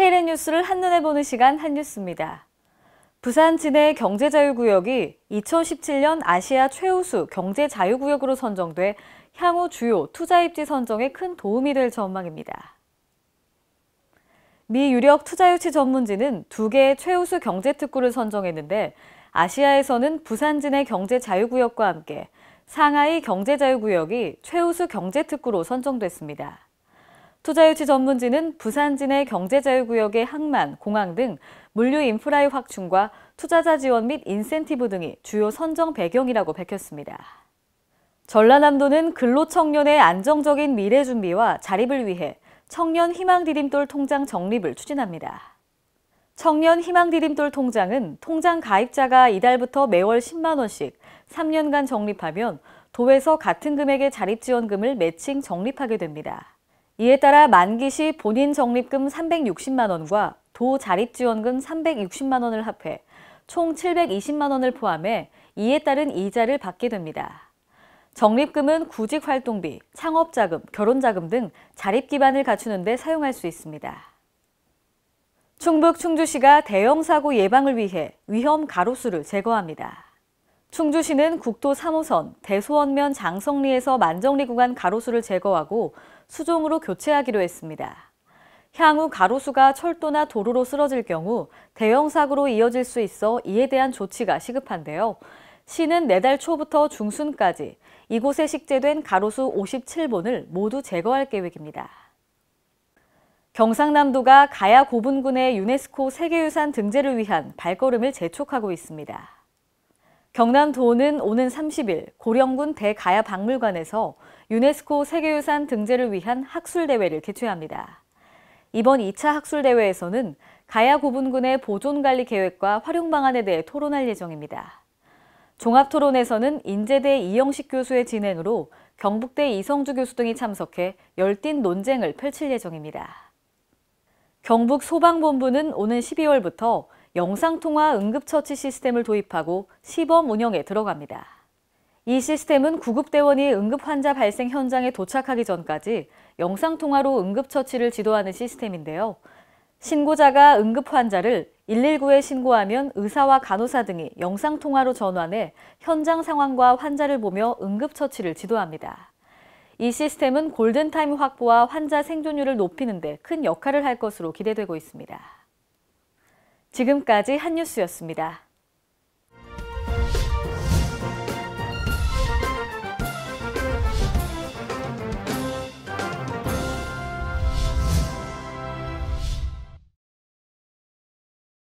KLN 뉴스를 한눈에 보는 시간 한뉴스입니다. 부산 진해 경제자유구역이 2017년 아시아 최우수 경제자유구역으로 선정돼 향후 주요 투자입지 선정에 큰 도움이 될 전망입니다. 미 유력 투자유치 전문지는 두 개의 최우수 경제특구를 선정했는데 아시아에서는 부산 진해 경제자유구역과 함께 상하이 경제자유구역이 최우수 경제특구로 선정됐습니다. 투자유치 전문지는 부산진의 경제자유구역의 항만, 공항 등 물류 인프라의 확충과 투자자 지원 및 인센티브 등이 주요 선정 배경이라고 밝혔습니다. 전라남도는 근로청년의 안정적인 미래 준비와 자립을 위해 청년 희망디딤돌 통장 정립을 추진합니다. 청년 희망디딤돌 통장은 통장 가입자가 이달부터 매월 10만 원씩 3년간 적립하면 도에서 같은 금액의 자립지원금을 매칭 적립하게 됩니다. 이에 따라 만기 시 본인 적립금 360만 원과 도 자립지원금 360만 원을 합해 총 720만 원을 포함해 이에 따른 이자를 받게 됩니다. 적립금은 구직활동비, 창업자금, 결혼자금 등 자립 기반을 갖추는 데 사용할 수 있습니다. 충북 충주시가 대형 사고 예방을 위해 위험 가로수를 제거합니다. 충주시는 국도 3호선 대소원면 장성리에서 만정리 구간 가로수를 제거하고 수종으로 교체하기로 했습니다. 향후 가로수가 철도나 도로로 쓰러질 경우 대형 사고로 이어질 수 있어 이에 대한 조치가 시급한데요. 시는 내달 네 초부터 중순까지 이곳에 식재된 가로수 57본을 모두 제거할 계획입니다. 경상남도가 가야 고분군의 유네스코 세계유산 등재를 위한 발걸음을 재촉하고 있습니다. 경남도는 오는 30일 고령군 대가야 박물관에서 유네스코 세계유산 등재를 위한 학술대회를 개최합니다. 이번 2차 학술대회에서는 가야 고분군의 보존관리 계획과 활용 방안에 대해 토론할 예정입니다. 종합토론에서는 인제대 이영식 교수의 진행으로 경북대 이성주 교수 등이 참석해 열띤 논쟁을 펼칠 예정입니다. 경북 소방본부는 오는 12월부터 영상통화 응급처치 시스템을 도입하고 시범 운영에 들어갑니다. 이 시스템은 구급대원이 응급환자 발생 현장에 도착하기 전까지 영상통화로 응급처치를 지도하는 시스템인데요. 신고자가 응급환자를 119에 신고하면 의사와 간호사 등이 영상통화로 전환해 현장 상황과 환자를 보며 응급처치를 지도합니다. 이 시스템은 골든타임 확보와 환자 생존율을 높이는 데 큰 역할을 할 것으로 기대되고 있습니다. 지금까지 한뉴스였습니다.